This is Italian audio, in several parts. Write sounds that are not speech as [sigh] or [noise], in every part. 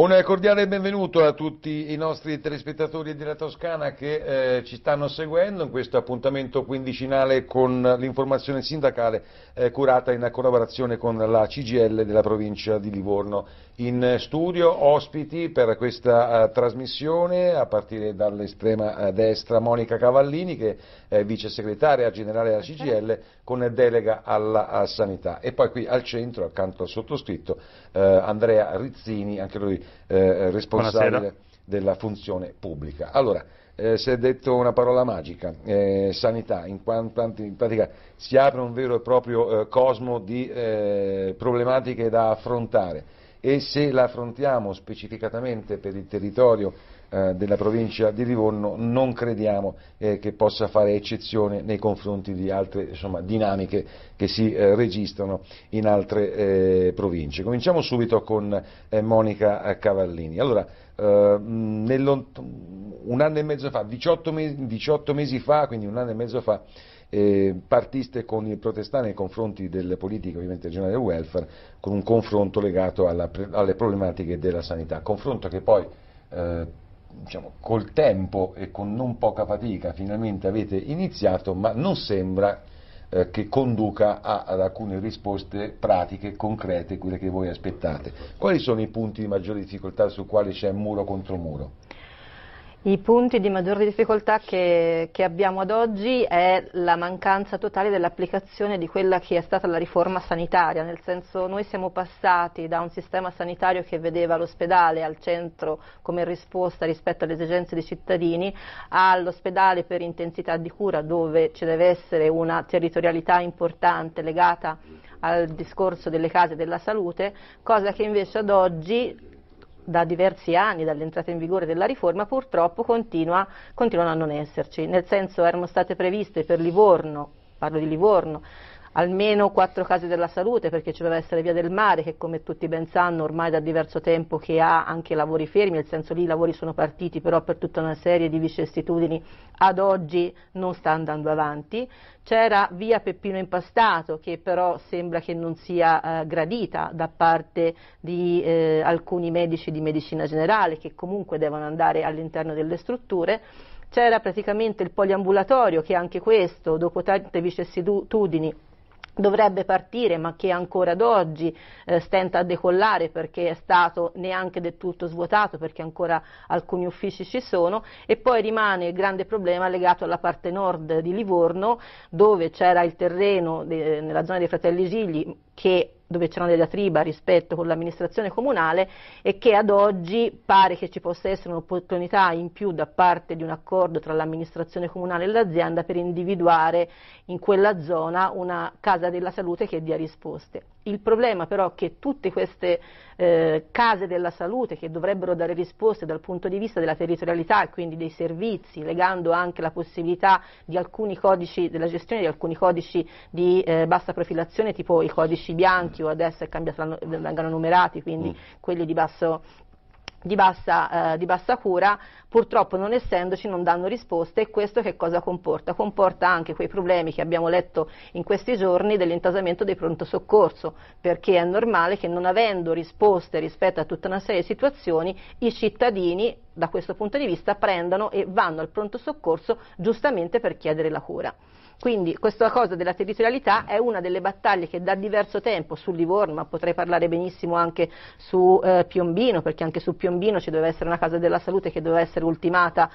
Un cordiale benvenuto a tutti i nostri telespettatori della Toscana che eh, ci stanno seguendo in questo appuntamento quindicinale con l'informazione sindacale eh, curata in collaborazione con la CGL della provincia di Livorno. In studio ospiti per questa uh, trasmissione a partire dall'estrema uh, destra Monica Cavallini che è vice segretaria generale della CGL con delega alla sanità e poi qui al centro accanto al sottoscritto uh, Andrea Rizzini, anche lui responsabile Buonasera. della funzione pubblica. Allora, eh, si è detto una parola magica, eh, sanità, in, quanto, in pratica si apre un vero e proprio eh, cosmo di problematiche da affrontare e se la affrontiamo specificatamente per il territorio eh, della provincia di Livorno non crediamo eh, che possa fare eccezione nei confronti di altre insomma, dinamiche che si eh, registrano in altre eh, province. Cominciamo subito con eh, Monica eh, Cavallini. Allora, un anno e mezzo fa, 18 mesi, 18 mesi fa, quindi un anno e mezzo fa, eh, partiste con il protestare nei confronti delle politiche ovviamente regionali del welfare con un confronto legato alla, alle problematiche della sanità, confronto che poi eh, diciamo, col tempo e con non poca fatica finalmente avete iniziato ma non sembra eh, che conduca a, ad alcune risposte pratiche, concrete, quelle che voi aspettate. Quali sono i punti di maggiore difficoltà su quali c'è muro contro muro? I punti di maggiore difficoltà che, che, abbiamo ad oggi è la mancanza totale dell'applicazione di quella che è stata la riforma sanitaria, nel senso noi siamo passati da un sistema sanitario che vedeva l'ospedale al centro come risposta rispetto alle esigenze dei cittadini all'ospedale per intensità di cura dove ci deve essere una territorialità importante legata al discorso delle case della salute, cosa che invece ad oggi da diversi anni dall'entrata in vigore della riforma purtroppo continua, continuano a non esserci, nel senso erano state previste per Livorno, parlo di Livorno, almeno quattro casi della salute, perché ci deve essere Via del Mare, che come tutti ben sanno ormai da diverso tempo che ha anche lavori fermi, nel senso lì i lavori sono partiti, però per tutta una serie di vicissitudini ad oggi non sta andando avanti. C'era Via Peppino Impastato, che però sembra che non sia eh, gradita da parte di eh, alcuni medici di medicina generale, che comunque devono andare all'interno delle strutture c'era praticamente il poliambulatorio che anche questo, dopo tante vicissitudini, dovrebbe partire ma che ancora ad oggi eh, stenta a decollare perché è stato neanche del tutto svuotato perché ancora alcuni uffici ci sono e poi rimane il grande problema legato alla parte nord di Livorno dove c'era il terreno de, nella zona dei Fratelli Gigli che dove c'era una diatriba rispetto con l'amministrazione comunale e che ad oggi pare che ci possa essere un'opportunità in più da parte di un accordo tra l'amministrazione comunale e l'azienda per individuare in quella zona una casa della salute che dia risposte. Il problema però è che tutte queste eh, case della salute che dovrebbero dare risposte dal punto di vista della territorialità e quindi dei servizi, legando anche la possibilità codici, della gestione di alcuni codici di eh, bassa profilazione, tipo i codici bianchi o adesso è cambiato, vengono numerati, quindi mm. quelli di basso di bassa, eh, di bassa, cura, purtroppo non essendoci non danno risposte e questo che cosa comporta? Comporta anche quei problemi che abbiamo letto in questi giorni dell'intasamento dei pronto soccorso, perché è normale che non avendo risposte rispetto a tutta una serie di situazioni i cittadini da questo punto di vista prendano e vanno al pronto soccorso giustamente per chiedere la cura. Quindi questa cosa della territorialità è una delle battaglie che da diverso tempo su Livorno, ma potrei parlare benissimo anche su eh, Piombino, perché anche su Piombino ci doveva essere una casa della salute che doveva essere ultimata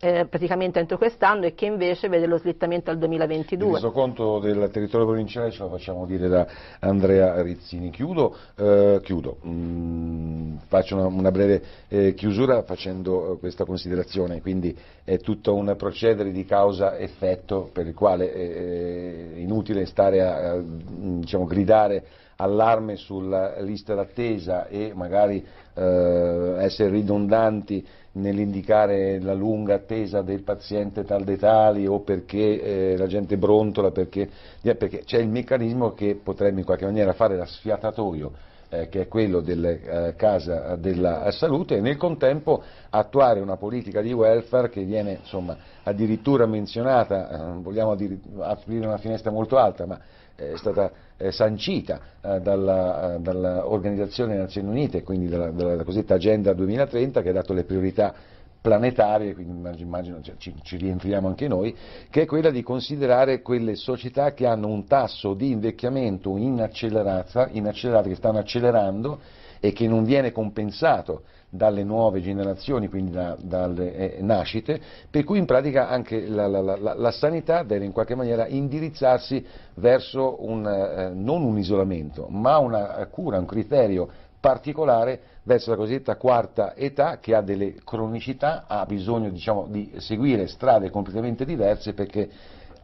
eh, praticamente entro quest'anno e che invece vede lo slittamento al 2022. Il resoconto del territorio provinciale ce lo facciamo dire da Andrea Rizzini. Chiudo, eh, chiudo. Mm, faccio una, una breve eh, chiusura facendo eh, questa considerazione, quindi è tutto un procedere di causa-effetto per il quale è eh, eh, inutile stare a, a mm, diciamo, gridare allarme sulla lista d'attesa e magari essere ridondanti nell'indicare la lunga attesa del paziente tal dei tali o perché eh, la gente brontola, perché, eh, perché c'è il meccanismo che potrebbe in qualche maniera fare da sfiatatoio eh, che è quello eh, della eh, Casa della Salute e nel contempo attuare una politica di welfare che viene insomma, addirittura menzionata, vogliamo addir aprire una finestra molto alta, ma è stata eh, sancita eh, eh, dall'Organizzazione delle Nazioni Unite, quindi dalla, dalla cosiddetta Agenda 2030, che ha dato le priorità planetarie, quindi immagino, cioè, ci, ci, rientriamo anche noi, che è quella di considerare quelle società che hanno un tasso di invecchiamento in accelerata, in accelerata che stanno accelerando e che non viene compensato dalle nuove generazioni, quindi da, dalle eh, nascite, per cui in pratica anche la, la, la, la, sanità deve in qualche maniera indirizzarsi verso un, eh, non un isolamento, ma una eh, cura, un criterio particolare verso la cosiddetta quarta età che ha delle cronicità, ha bisogno diciamo, di seguire strade completamente diverse perché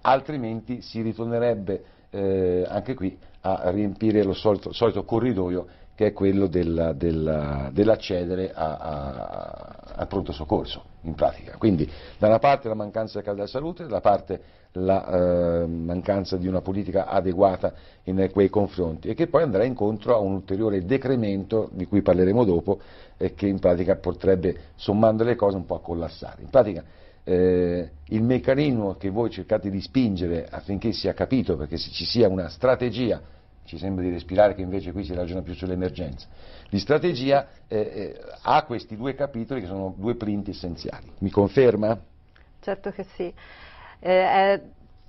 altrimenti si ritornerebbe eh, anche qui a riempire lo solito, solito corridoio che è quello della, della, dell'accedere a, a, al pronto soccorso, in pratica. Quindi da una parte la mancanza della salute, dalla parte la eh, mancanza di una politica adeguata in quei confronti e che poi andrà incontro a un ulteriore decremento di cui parleremo dopo e che in pratica potrebbe, sommando le cose, un po' a collassare. In pratica eh, il meccanismo che voi cercate di spingere affinché sia capito, perché ci sia una strategia ci sembra di respirare che invece qui si ragiona più sull'emergenza, di strategia, eh, eh, ha questi due capitoli che sono due print essenziali. Mi conferma? Certo che sì. Eh, è,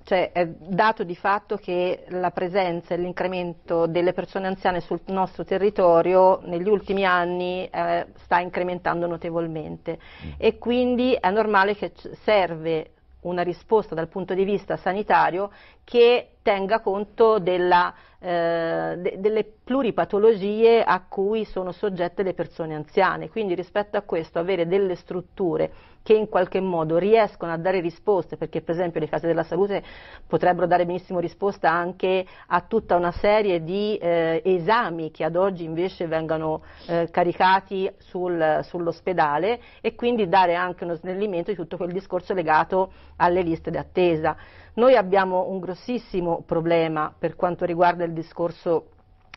cioè, è dato di fatto che la presenza e l'incremento delle persone anziane sul nostro territorio negli ultimi anni eh, sta incrementando notevolmente mm. e quindi è normale che serve una risposta dal punto di vista sanitario che tenga conto della, eh, de, delle pluripatologie a cui sono soggette le persone anziane. Quindi rispetto a questo avere delle strutture che in qualche modo riescono a dare risposte, perché per esempio le case della salute potrebbero dare benissimo risposta anche a tutta una serie di eh, esami che ad oggi invece vengono eh, caricati sul, sull'ospedale e quindi dare anche uno snellimento di tutto quel discorso legato alle liste d'attesa. Noi abbiamo un grossissimo problema per quanto riguarda il discorso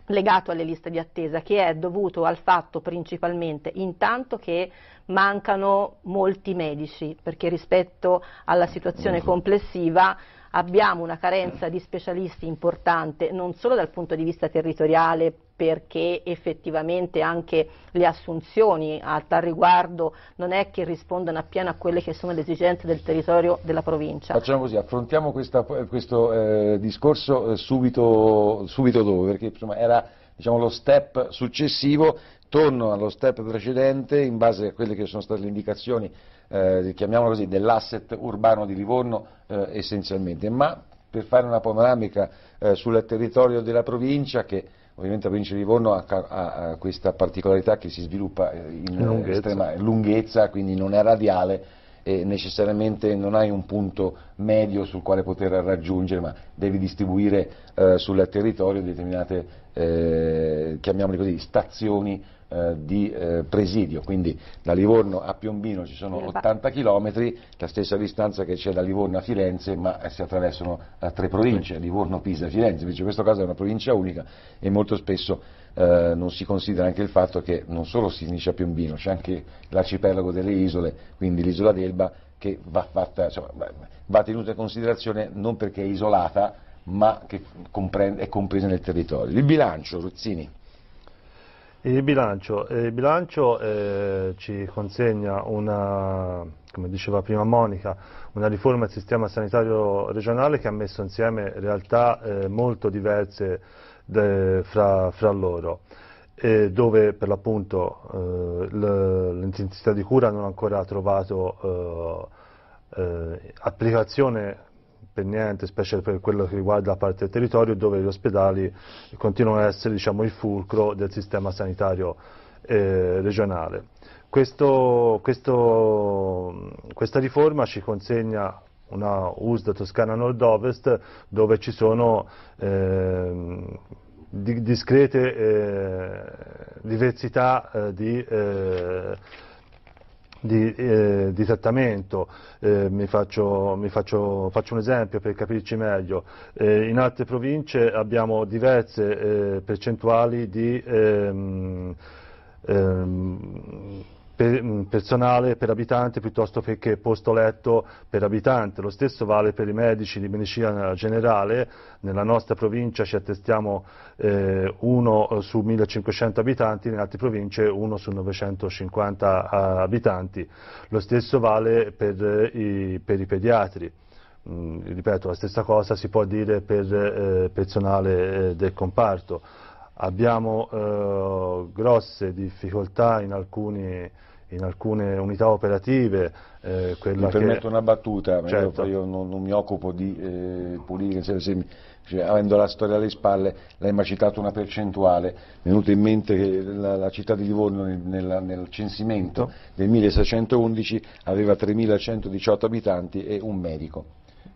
legato alle liste di attesa che è dovuto al fatto principalmente intanto che mancano molti medici perché rispetto alla situazione complessiva abbiamo una carenza di specialisti importante non solo dal punto di vista territoriale perché effettivamente anche le assunzioni a tal riguardo non è che rispondano appieno a quelle che sono le esigenze del territorio della provincia. Facciamo così, affrontiamo questa, questo eh, discorso eh, subito, subito, dopo, perché insomma, era diciamo, lo step successivo, torno allo step precedente in base a quelle che sono state le indicazioni, eh, dell'asset urbano di Livorno eh, essenzialmente, ma per fare una panoramica eh, sul territorio della provincia che Ovviamente la provincia di Livorno ha, ha, ha questa particolarità che si sviluppa eh, in lunghezza. estrema lunghezza, quindi non è radiale, e necessariamente non hai un punto medio sul quale poter raggiungere, ma devi distribuire eh, sul territorio determinate, eh, chiamiamole così, stazioni eh, di eh, presidio, quindi da Livorno a Piombino ci sono 80 km, la stessa distanza che c'è da Livorno a Firenze, ma eh, si attraversano tre province, Livorno, Pisa e Firenze, invece in questo caso è una provincia unica e molto spesso eh, non si considera anche il fatto che non solo si finisce a Piombino, c'è anche l'arcipelago delle isole, quindi l'isola d'Elba che va, fatta, insomma, va tenuta in considerazione non perché è isolata, ma che è compresa nel territorio. Il bilancio, Ruzzini. Il bilancio, il bilancio eh, ci consegna una, come diceva prima Monica, una riforma del sistema sanitario regionale che ha messo insieme realtà eh, molto diverse de, fra, fra, loro, eh, dove per l'appunto eh, l'intensità di cura non ha ancora trovato eh, eh, applicazione per niente, specie per quello che riguarda la parte del territorio, dove gli ospedali continuano ad essere diciamo, il fulcro del sistema sanitario eh, regionale. Questo, questo, questa riforma ci consegna una USD Toscana Nord-Ovest dove ci sono eh, di, discrete eh, diversità eh, di eh, di, eh, di trattamento, eh, mi, faccio, mi faccio, faccio, un esempio per capirci meglio, eh, in altre province abbiamo diverse eh, percentuali di ehm, ehm, per, mm, personale per abitante piuttosto che posto letto per abitante. Lo stesso vale per i medici di medicina generale, nella nostra provincia ci attestiamo eh, uno eh, su 1500 abitanti, in altre province uno su 950 ah, abitanti. Lo stesso vale per eh, i, per i pediatri. Mm, ripeto, la stessa cosa si può dire per eh, personale eh, del comparto abbiamo eh, grosse difficoltà in, alcuni, in, alcune unità operative. Eh, mi permetto che... una battuta, certo. io, io non, non, mi occupo di eh, politica, cioè, se, cioè, avendo la storia alle spalle, lei mi ha citato una percentuale, mi è venuto in mente che la, la città di Livorno nel, nel, nel censimento certo. del 1611 aveva 3.118 abitanti e un medico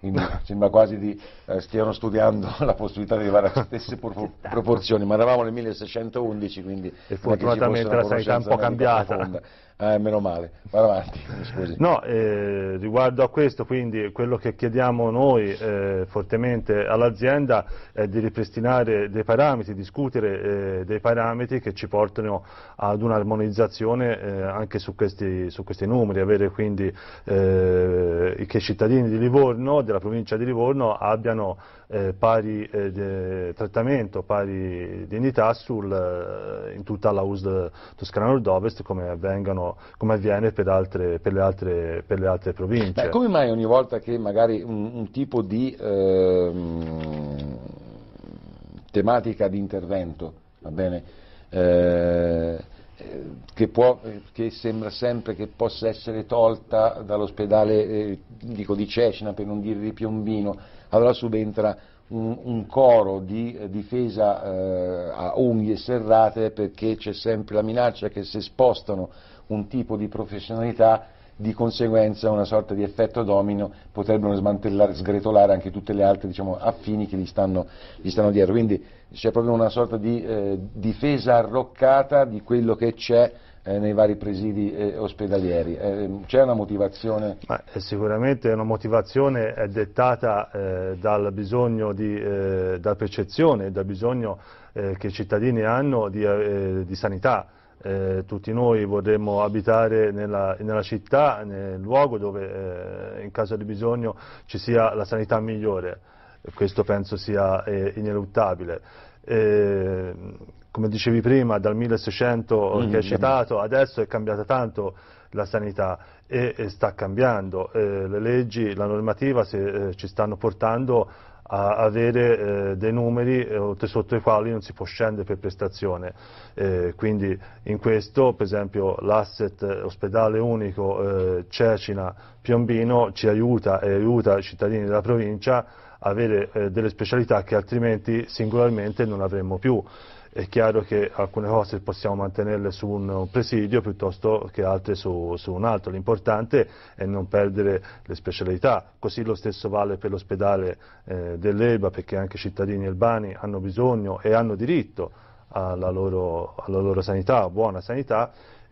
in, [laughs] sembra quasi di, eh, stiano studiando [laughs] la possibilità di arrivare alle stesse pro, proporzioni, ma eravamo nel 1611, quindi... E fortunatamente la sanità è un po' cambiata. Profonda. Eh, meno male, va avanti, scusi. No, eh, riguardo a questo, quindi, quello che chiediamo noi eh, fortemente all'azienda è di ripristinare dei parametri, discutere eh, dei parametri che ci portano ad un'armonizzazione eh, anche su questi, su questi, numeri, avere quindi eh, che i cittadini di Livorno, della provincia di Livorno, abbiano eh, pari eh, trattamento, pari dignità sul, eh, in tutta la US Toscana Nord-Ovest come, come, avviene per, altre, per, le altre, per, le altre, province. Beh, come mai ogni volta che magari un, un tipo di eh, tematica di intervento, eh, eh, che, può, che, sembra sempre che possa essere tolta dall'ospedale di Cecina, per non dire di Piombino, allora subentra un, un coro di eh, difesa eh, a unghie serrate perché c'è sempre la minaccia che se spostano un tipo di professionalità di conseguenza una sorta di effetto domino potrebbero smantellare, sgretolare anche tutte le altre diciamo, affini che gli stanno, gli stanno dietro. Quindi c'è proprio una sorta di eh, difesa arroccata di quello che c'è eh, nei vari presidi eh, ospedalieri. Eh, c'è una motivazione? Ma sicuramente una motivazione è dettata eh, dal bisogno di, eh, da percezione, dal bisogno eh, che i cittadini hanno di, di sanità. tutti noi vorremmo abitare nella, nella, città, nel luogo dove in caso di bisogno ci sia la sanità migliore, questo penso sia ineluttabile come dicevi prima, dal 1600 mm, che hai mm, citato, adesso è cambiata tanto la sanità e, e sta cambiando. Eh, le leggi, la normativa se, eh, ci stanno portando a avere eh, dei numeri eh, sotto i quali non si può scendere per prestazione. Eh, quindi in questo, per esempio, l'asset eh, ospedale unico Cecina-Piombino ci aiuta e aiuta i cittadini della provincia a avere delle specialità che altrimenti singolarmente non avremmo più è chiaro che alcune cose possiamo mantenerle su un presidio piuttosto che altre su, su un altro, l'importante è non perdere le specialità, così lo stesso vale per l'ospedale eh, dell'Elba perché anche i cittadini albani hanno bisogno e hanno diritto alla loro, alla loro sanità, buona sanità,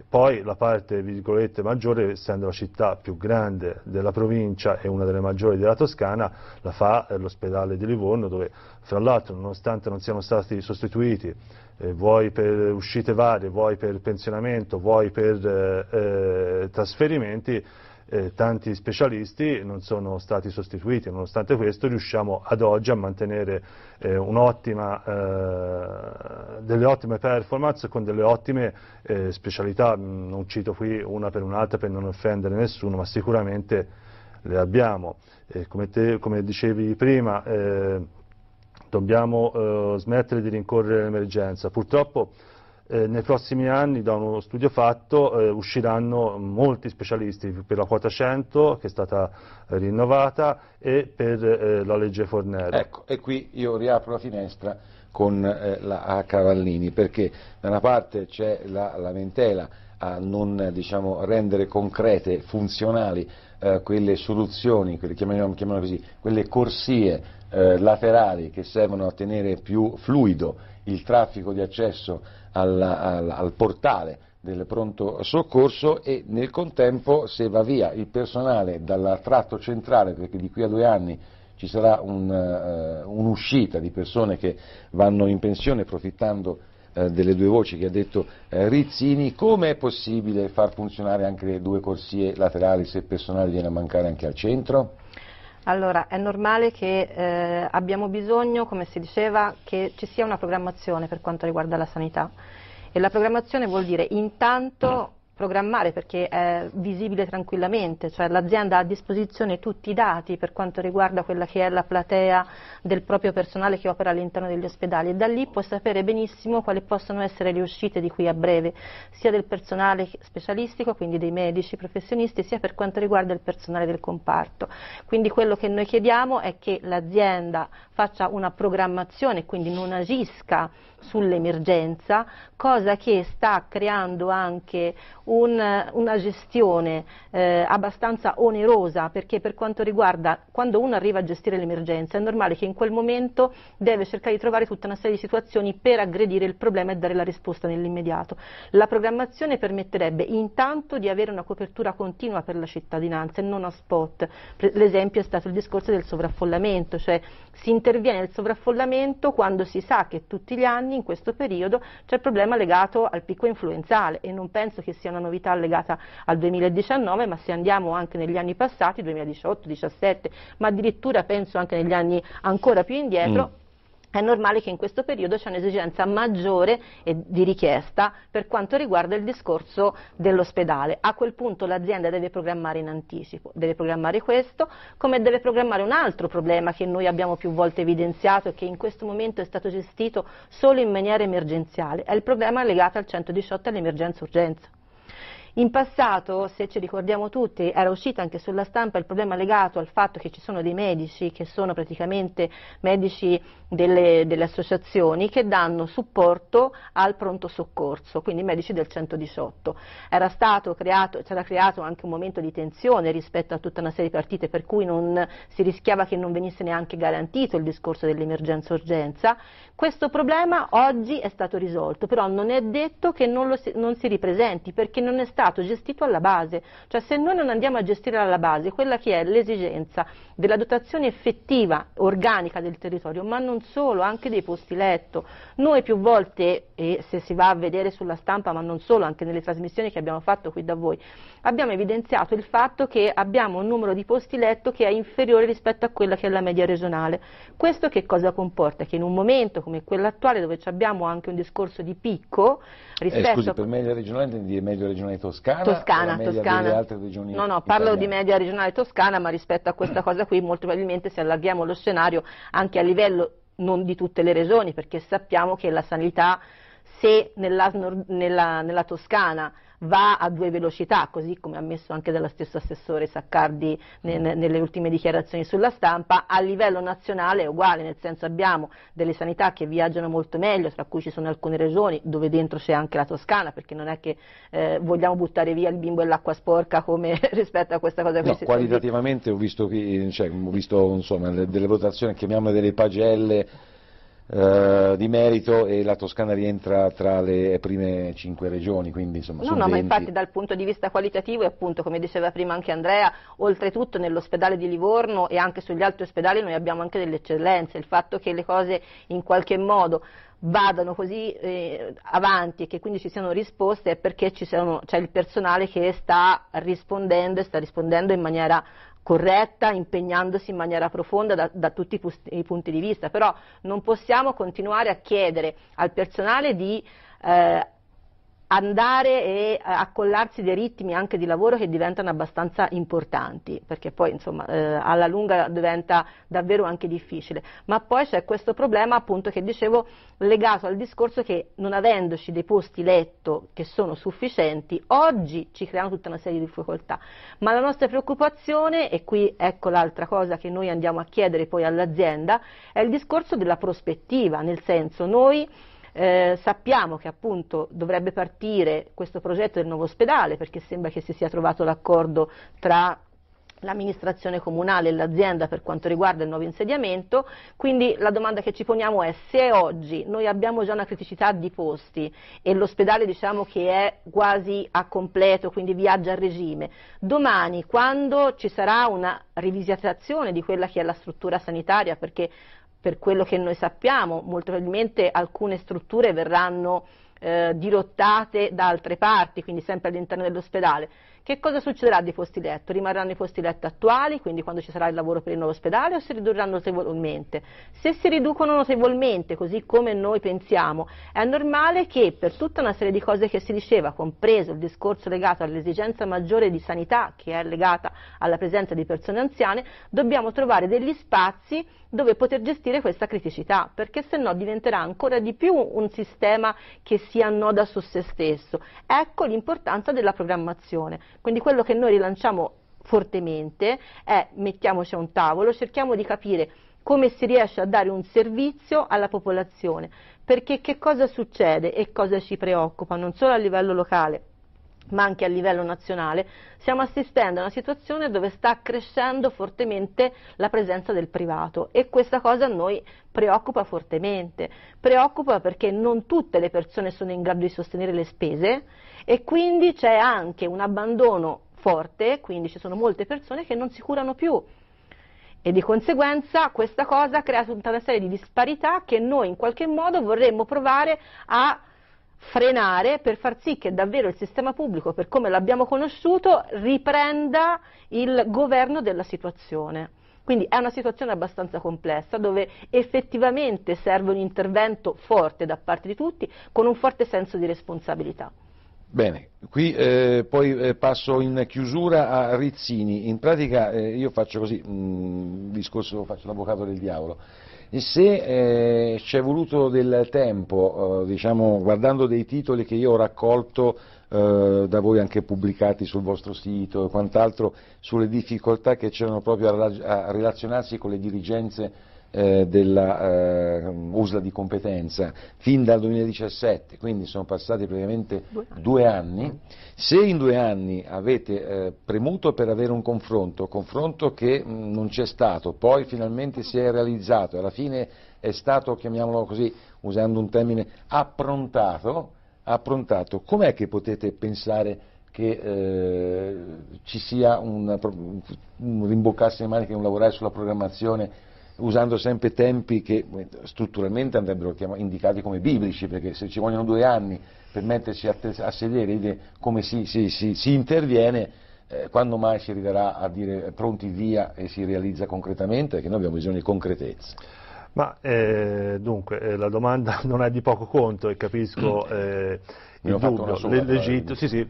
poi la parte virgolette maggiore, essendo la città più grande della provincia e una delle maggiori della Toscana, la fa eh, l'ospedale di Livorno dove fra l'altro nonostante non siano stati sostituiti eh, vuoi per uscite varie, vuoi per pensionamento, vuoi per eh, eh trasferimenti, eh, tanti specialisti non sono stati sostituiti, nonostante questo riusciamo ad oggi a mantenere eh, eh delle ottime performance con delle ottime eh, specialità, mm, non cito qui una per un'altra per non offendere nessuno, ma sicuramente le abbiamo. Eh, come, te, come, dicevi prima, dobbiamo smettere di rincorrere l'emergenza. Purtroppo eh, nei prossimi anni, da uno studio fatto, eh, usciranno molti specialisti per la quota 100 che è stata rinnovata e per eh, la legge Fornero. Ecco, e qui io riapro la finestra con eh, la A Cavallini, perché da una parte c'è la lamentela a non diciamo, rendere concrete, funzionali eh, quelle soluzioni, quelle, chiamiamole, chiamiamole così, quelle corsie eh, laterali che servono a tenere più fluido il traffico di accesso al, al, al portale del pronto soccorso e nel contempo se va via il personale dal tratto centrale, perché di qui a due anni ci sarà eh, un'uscita uh, un di persone che vanno in pensione approfittando eh, delle due voci che ha detto eh, Rizzini, come è possibile far funzionare anche le due corsie laterali se il personale viene a mancare anche al centro? Allora, è normale che eh, abbiamo bisogno, come si diceva, che ci sia una programmazione per quanto riguarda la sanità. E la programmazione vuol dire intanto programmare perché è visibile tranquillamente, cioè l'azienda ha a disposizione tutti i dati per quanto riguarda quella che è la platea del proprio personale che opera all'interno degli ospedali e da lì può sapere benissimo quali possono essere le uscite di qui a breve, sia del personale specialistico, quindi dei medici, professionisti, sia per quanto riguarda il personale del comparto. Quindi quello che noi chiediamo è che l'azienda faccia una programmazione, quindi non agisca sull'emergenza, cosa che sta creando anche un, una gestione eh, abbastanza onerosa, perché per quanto riguarda quando uno arriva a gestire l'emergenza è normale che in quel momento deve cercare di trovare tutta una serie di situazioni per aggredire il problema e dare la risposta nell'immediato. La programmazione permetterebbe intanto di avere una copertura continua per la cittadinanza e non a spot. L'esempio è stato il discorso del sovraffollamento, cioè si interviene il sovraffollamento quando si sa che tutti gli anni in questo periodo c'è il problema legato al picco influenzale e non penso che sia una novità legata al 2019, ma se andiamo anche negli anni passati, 2018, 2017, ma addirittura penso anche negli anni ancora più indietro, mm è normale che in questo periodo c'è un'esigenza maggiore e eh, di richiesta per quanto riguarda il discorso dell'ospedale. A quel punto l'azienda deve programmare in anticipo, deve programmare questo, come deve programmare un altro problema che noi abbiamo più volte evidenziato e che in questo momento è stato gestito solo in maniera emergenziale, è il problema legato al 118 e all'emergenza urgenza. In passato, se ci ricordiamo tutti, era uscito anche sulla stampa il problema legato al fatto che ci sono dei medici che sono praticamente medici delle, delle associazioni che danno supporto al pronto soccorso, quindi medici del 118. Era stato creato, c'era creato anche un momento di tensione rispetto a tutta una serie di partite per cui non, si rischiava che non venisse neanche garantito il discorso dell'emergenza-urgenza. Questo problema oggi è stato risolto, però non è detto che non, si, non si ripresenti perché non è stato mercato gestito alla base, cioè se noi non andiamo a gestire alla base quella che è l'esigenza della dotazione effettiva, organica del territorio, ma non solo, anche dei posti letto. Noi più volte, e se si va a vedere sulla stampa, ma non solo, anche nelle trasmissioni che abbiamo fatto qui da voi, abbiamo evidenziato il fatto che abbiamo un numero di posti letto che è inferiore rispetto a quella che è la media regionale. Questo che cosa comporta? Che in un momento come quello attuale dove abbiamo anche un discorso di picco rispetto eh, scusi, a... per media regionale intendi media regionale toscana? toscana? Toscana, toscana. no, no, parlo di media regionale toscana, ma rispetto a questa cosa qui molto probabilmente se allarghiamo lo scenario anche a livello non di tutte le regioni, perché sappiamo che la sanità, se nella, nella, nella Toscana va a due velocità, così come ha ammesso anche dallo stesso assessore Saccardi nelle ultime dichiarazioni sulla stampa, a livello nazionale è uguale, nel senso abbiamo delle sanità che viaggiano molto meglio, tra cui ci sono alcune regioni dove dentro c'è anche la Toscana, perché non è che eh, vogliamo buttare via il bimbo e l'acqua sporca come [laughs] rispetto a questa cosa. No, che qualitativamente ho visto, che, cioè, ho visto insomma, delle votazioni, chiamiamole delle pagelle, eh, di merito e la Toscana rientra tra le prime cinque regioni, quindi insomma No, no, 20. ma infatti dal punto di vista qualitativo e appunto come diceva prima anche Andrea, oltretutto nell'ospedale di Livorno e anche sugli altri ospedali noi abbiamo anche delle eccellenze, il fatto che le cose in qualche modo vadano così eh, avanti e che quindi ci siano risposte è perché c'è il personale che sta rispondendo e sta rispondendo in maniera corretta, impegnandosi in maniera profonda da, da tutti i, pust- i, punti di vista, però non possiamo continuare a chiedere al personale di eh, andare e eh, accollarsi dei ritmi anche di lavoro che diventano abbastanza importanti, perché poi insomma eh, alla lunga diventa davvero anche difficile. Ma poi c'è questo problema appunto che dicevo legato al discorso che non avendoci dei posti letto che sono sufficienti, oggi ci creano tutta una serie di difficoltà. Ma la nostra preoccupazione, e qui ecco l'altra cosa che noi andiamo a chiedere poi all'azienda, è il discorso della prospettiva, nel senso noi eh, sappiamo che appunto dovrebbe partire questo progetto del nuovo ospedale perché sembra che si sia trovato l'accordo tra l'amministrazione comunale e l'azienda per quanto riguarda il nuovo insediamento, quindi la domanda che ci poniamo è se oggi noi abbiamo già una criticità di posti e l'ospedale diciamo che è quasi a completo, quindi viaggia a regime, domani quando ci sarà una rivisitazione di quella che è la struttura sanitaria, perché per quello che noi sappiamo, molto probabilmente alcune strutture verranno eh, dirottate da altre parti, quindi sempre all'interno dell'ospedale. Che cosa succederà dei posti letto? Rimarranno i posti letto attuali, quindi quando ci sarà il lavoro per il nuovo ospedale, o si ridurranno notevolmente? Se si riducono notevolmente, così come noi pensiamo, è normale che per tutta una serie di cose che si diceva, compreso il discorso legato all'esigenza maggiore di sanità, che è legata alla presenza di persone anziane, dobbiamo trovare degli spazi dove poter gestire questa criticità, perché se no diventerà ancora di più un sistema che si annoda su se stesso. Ecco l'importanza della programmazione. Quindi quello che noi rilanciamo fortemente è mettiamoci a un tavolo, cerchiamo di capire come si riesce a dare un servizio alla popolazione, perché che cosa succede e cosa ci preoccupa non solo a livello locale ma anche a livello nazionale, stiamo assistendo a una situazione dove sta crescendo fortemente la presenza del privato e questa cosa a noi preoccupa fortemente, preoccupa perché non tutte le persone sono in grado di sostenere le spese e quindi c'è anche un abbandono forte, quindi ci sono molte persone che non si curano più e di conseguenza questa cosa crea tutta una serie di disparità che noi in qualche modo vorremmo provare a frenare per far sì che davvero il sistema pubblico, per come l'abbiamo conosciuto, riprenda il governo della situazione. Quindi è una situazione abbastanza complessa dove effettivamente serve un intervento forte da parte di tutti con un forte senso di responsabilità. Bene, qui eh, poi eh, passo in chiusura a Rizzini. In pratica eh, io faccio così, mh, mm, discorso, faccio l'avvocato del diavolo. Se eh, ci è voluto del tempo, eh, diciamo, guardando dei titoli che io ho raccolto eh, da voi anche pubblicati sul vostro sito e quant'altro, sulle difficoltà che c'erano proprio a, a, relazionarsi con le dirigenze eh, della eh, USLA di competenza fin dal 2017, quindi sono passati praticamente due anni. Due anni. Se in due anni avete eh, premuto per avere un confronto, confronto che mh, non c'è stato, poi finalmente si è realizzato, e alla fine è stato, chiamiamolo così, usando un termine, approntato, approntato. com'è che potete pensare che eh, ci sia un, un rimboccarsi le maniche, un lavorare sulla programmazione usando sempre tempi che eh, strutturalmente andrebbero indicati come biblici, perché se ci vogliono due anni per metterci a, a sedere come si, si, si, si interviene, eh, quando mai si arriverà a dire eh, pronti via e si realizza concretamente? Perché noi abbiamo bisogno di concretezza. Ma eh, dunque, eh, la domanda [laughs] non è di poco conto e capisco mm. eh, il dubbio, sola, l'Egitto, sì, sì,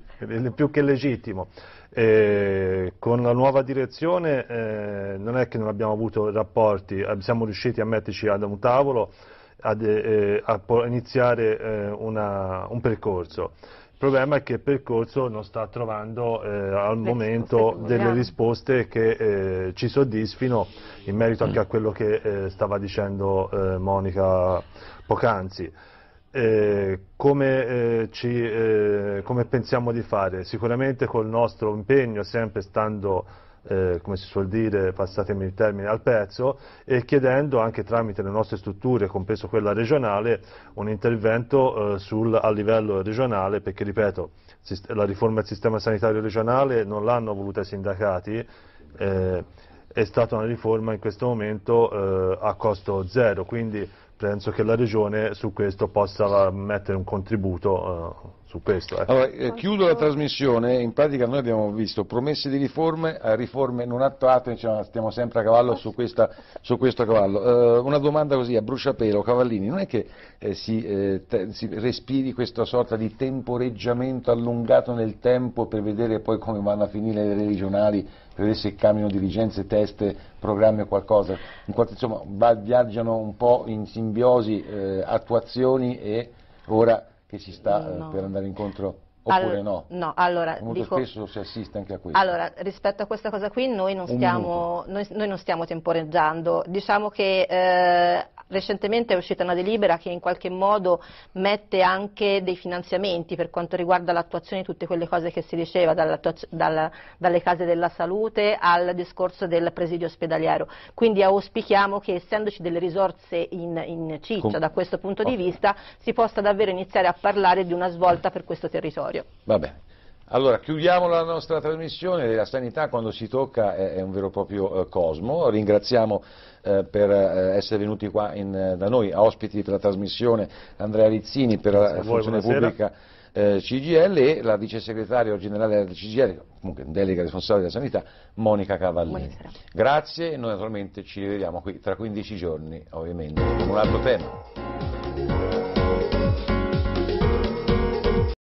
più che legittimo. E eh, con la nuova direzione eh, non è che non abbiamo avuto rapporti, eh, siamo riusciti a metterci ad un tavolo, ad, eh, a iniziare eh, una, un percorso. Il problema è che il percorso non sta trovando eh, al Le momento delle risposte che ci soddisfino in merito anche mm. a quello che stava dicendo Monica poc'anzi. Eh, come, eh, ci, eh, come, pensiamo di fare? Sicuramente col nostro impegno, sempre stando, eh, come si suol dire, passatemi il termine, al pezzo e chiedendo anche tramite le nostre strutture, compreso quella regionale, un intervento eh, sul, a livello regionale perché, ripeto, la riforma del sistema sanitario regionale non l'hanno voluta i sindacati eh, è stata una riforma in questo momento eh, a costo zero, quindi penso che la Regione su questo possa mettere un contributo eh, su questo. Eh. Allora, eh, chiudo la trasmissione, in pratica noi abbiamo visto promesse di riforme, eh, riforme non attuate, diciamo, stiamo sempre a cavallo su, questa, su questo cavallo. Eh, una domanda così a bruciapelo, Cavallini, non è che eh, si, eh, si, respiri questa sorta di temporeggiamento allungato nel tempo per vedere poi come vanno a finire le regionali, per vedere se cambiano dirigenze, teste, programmi o qualcosa? In qualche, insomma, viaggiano un po' in simbiosi attuazioni e ora che si sta no. Eh, per andare incontro Oppure All no? No, allora... Molto dico, spesso si assiste anche a questo. Allora, rispetto a questa cosa qui noi non, stiamo, noi, noi non stiamo, temporeggiando. Diciamo che eh, recentemente è uscita una delibera che in qualche modo mette anche dei finanziamenti per quanto riguarda l'attuazione di tutte quelle cose che si diceva, dalla, dalle case della salute al discorso del presidio ospedaliero. Quindi auspichiamo che essendoci delle risorse in, in ciccia da questo punto di vista si possa davvero iniziare a parlare di una svolta per questo territorio sanitario. Va bene. Allora, chiudiamo la nostra trasmissione, la sanità quando si tocca è, un vero e proprio eh, cosmo, ringraziamo eh, per eh, essere venuti qua in, da noi, ospiti per la trasmissione Andrea Rizzini per la funzione pubblica CGL e la vice segretaria generale del CGL, comunque delega responsabile della sanità, Monica Cavallini. Buonasera. Grazie, noi naturalmente ci rivediamo qui tra 15 giorni, ovviamente, con un altro tema.